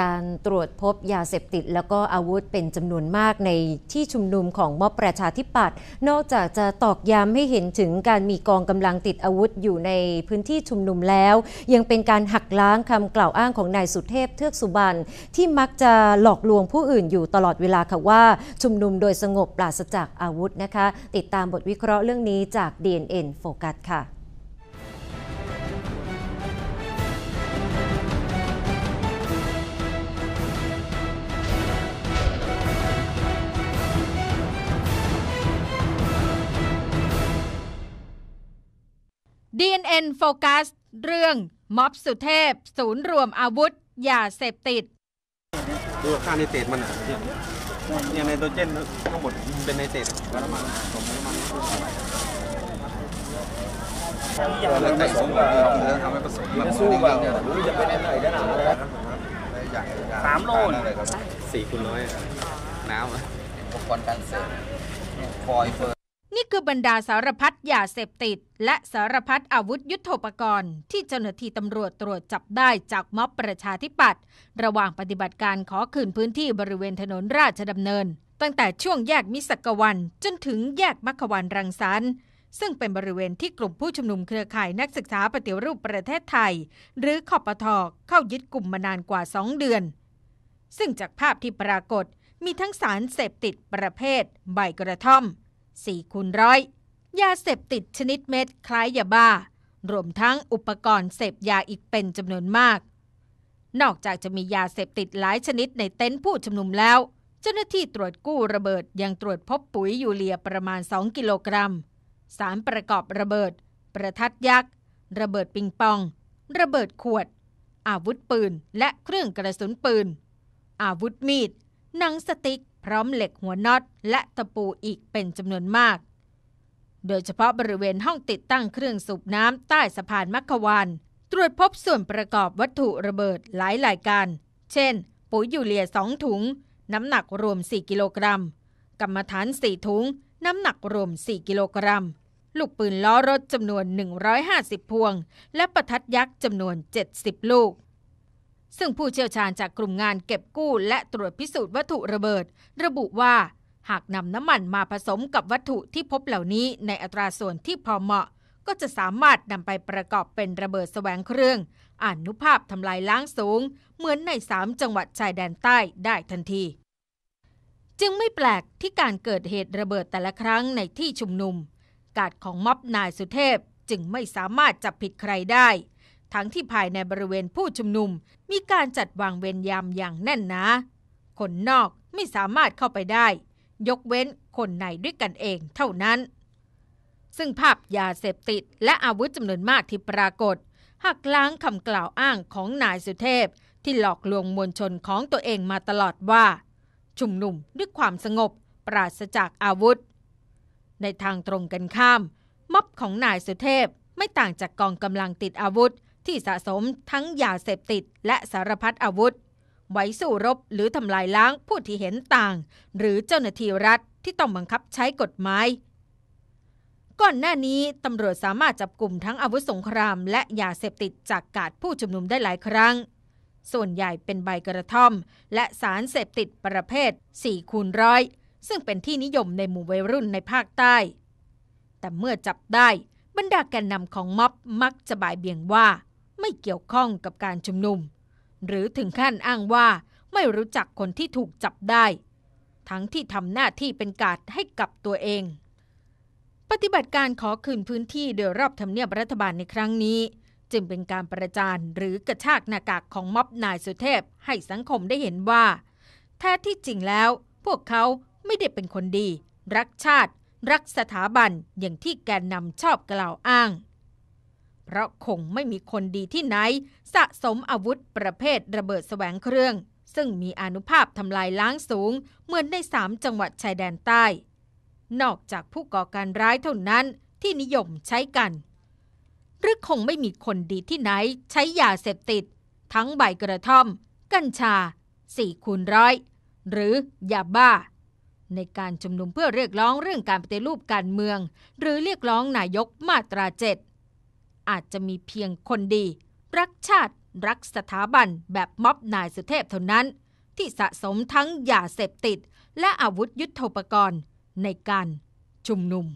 การตรวจพบยาเสพติด แล้วก็อาวุธเป็นจำนวนมากในที่ชุมนุมของม็อบประชาธิปัตย์ นอกจากจะตอกย้ำให้เห็นถึงการมีกองกำลังติดอาวุธอยู่ในพื้นที่ชุมนุมแล้ว ยังเป็นการหักล้างคำกล่าวอ้างของนายสุเทพเทือกสุบรรณที่มักจะหลอกลวงผู้อื่นอยู่ตลอดเวลาค่ะว่าชุมนุมโดยสงบปราศจากอาวุธนะคะติดตามบทวิเคราะห์เรื่องนี้จาก DNN โฟกัสค่ะ DNN โฟกัสเรื่องม็อบสุเทพศูนย์รวมอาวุธยาเสพติดดูค่าในเศษมันอ่ะ่ยเงียในตัวเจนทั้งหมดเป็นในเศษแล้วมันสมมันตทำให้ผสมแล้วสู้แบบร้จะปไหนได้หนาลสามโลสี่คุณร้อยน้ำอุปกรณ์การเสมคอยเฟอร์คือบรรดาสารพัดยาเสพติด และสารพัดอาวุธยุโทโธปกรณ์ที่เจ้าหน้าที่ตำรวจตรวจจับได้จากม็อบประชาธิปัตย์ระหว่างปฏิบัติการขอคืนพื้นที่บริเวณถนนราชดำเนิน ตั้งแต่ช่วงแยกมิสกวันจนถึงแยกมัควันรังสรรค์ซึ่งเป็นบริเวณที่กลุ่มผู้ชุมนุมเครือข่ายนักศึกษาปฏิรูปประเทศไทย หรือขอปทเข้ายึดกลุ่มมานานกว่า 2 เดือน ซึ่งจากภาพที่ปรากฏมีทั้งสารเสพติดประเภท ใบกระท่อม4คูณร้อยยาเสพติดชนิดเม็ดคล้ายยาบ้า รวมทั้งอุปกรณ์เสพยาอีกเป็นจำนวนมาก นอกจากจะมียาเสพติดหลายชนิดในเต็นท์ผู้ชุมนุมแล้ว เจ้าหน้าที่ตรวจกู้ระเบิดยังตรวจพบปุ๋ยยูเรีย ประมาณ 2กิโลกรัมสารประกอบระเบิด ประทัดยักษ์ ระเบิดปิงปอง ระเบิดขวด อาวุธปืน และเครื่องกระสุนปืนอาวุธมีดหนังสติกพร้อมเหล็กหัวน็อต และตะปูอีกเป็นจำนวนมาก โดยเฉพาะบริเวณห้องติดตั้งเครื่องสูบน้ำใต้สะพานมัคควาน ตรวจพบส่วนประกอบวัตถุระเบิดหลายรายการ เช่น ปุ๋ยยูเรีย2 ถุง น้ำหนักรวม 4 กิโลกรัม กรรมฐาน 4 ถุง น้ำหนักรวม 4 กิโลกรัม ลูกปืนล้อรถจำนวน 150 พวง และประทัดยักษ์จำนวน 70 ลูกซึ่งผู้เชี่ยวชาญจากกลุ่มงานเก็บกู้และตรวจพิสูจน์วัตถุระเบิด ระบุว่าหากนำน้ำมันมาผสมกับวัตถุที่พบเหล่านี้ในอัตราส่วนที่พอเหมาะ ก็จะสามารถนำไปประกอบเป็นระเบิดแสวงเครื่องอนุภาพทำลายล้างสูง เหมือนใน3จังหวัดชายแดนใต้ได้ทันที จึงไม่แปลกที่การเกิดเหตุระเบิดแต่ละครั้งในที่ชุมนุม กาดของม็อบนายสุเทพจึงไม่สามารถจับผิดใครได้ทั้งที่ภายในบริเวณผู้ชุมนุมมีการจัดวางเวรยามอย่างแน่นหนาะคนนอกไม่สามารถเข้าไปได้ ยกเว้นคนในด้วยกันเองเท่านั้น ซึ่งภาพยาเสพติดและอาวุธจำนวนมากที่ปรากฏหักล้างคำกล่าวอ้างของนายสุเทพที่หลอกลวงมวลชนของตัวเองมาตลอดว่า ชุมนุมด้วยความสงบปราศจากอาวุธ ในทางตรงกันข้ามม็อบของนายสุเทพไม่ต่างจากกองกำลังติดอาวุธที่สะสมทั้งยาเสพติดและสารพัดอาวุธ ไว้สู้รบหรือทำลายล้างผู้ที่เห็นต่าง หรือเจ้าหน้าที่รัฐที่ต้องบังคับใช้กฎหมาย ก่อนหน้านี้ตำรวจสามารถจับกลุ่มทั้งอาวุธสงครามและยาเสพติดจากกาดผู้ชุมนุมได้หลายครั้ง ส่วนใหญ่เป็นใบกระท่อม และสารเสพติดประเภท4คูณร้อยซึ่งเป็นที่นิยมในหมู่วัยรุ่นในภาคใต้ แต่เมื่อจับได้บรรดาแกนนำของม็อบมักจะบ่ายเบี่ยงว่าไม่เกี่ยวข้องกับการชุมนุม หรือถึงขั้นอ้างว่าไม่รู้จักคนที่ถูกจับได้ ทั้งที่ทำหน้าที่เป็นการให้กับตัวเอง ปฏิบัติการขอคืนพื้นที่โดยรอบทำเนียบรัฐบาลในครั้งนี้ จึงเป็นการประจานหรือกระชากหน้ากากของม็อบนายสุเทพ ให้สังคมได้เห็นว่า แท้ที่จริงแล้ว พวกเขาไม่ได้เป็นคนดี รักชาติ รักสถาบันอย่างที่แกนนำชอบกล่าวอ้างเพราะคงไม่มีคนดีที่ไหน สะสมอาวุธประเภทระเบิดแสวงเครื่อง ซึ่งมีอนุภาพทำลายล้างสูงเหมือนในสามจังหวัดชายแดนใต้ นอกจากผู้ก่อการร้ายเท่านั้นที่นิยมใช้กันหรือคงไม่มีคนดีที่ไหน ใช้ยาเสพติด ทั้งใบกระท่อม กัญชาสี่คูณร้อย หรือยาบ้า ในการชุมนุมเพื่อเรียกร้องเรื่องการปฏิรูปการเมือง หรือเรียกร้องนายกมาตราเจ็ดอาจจะมีเพียงคนดี รักชาติรักสถาบันแบบม็อบนายสุเทพเท่านั้น ที่สะสมทั้งยาเสพติด และอาวุธยุโทโธปกรณ์ในการชุมนุม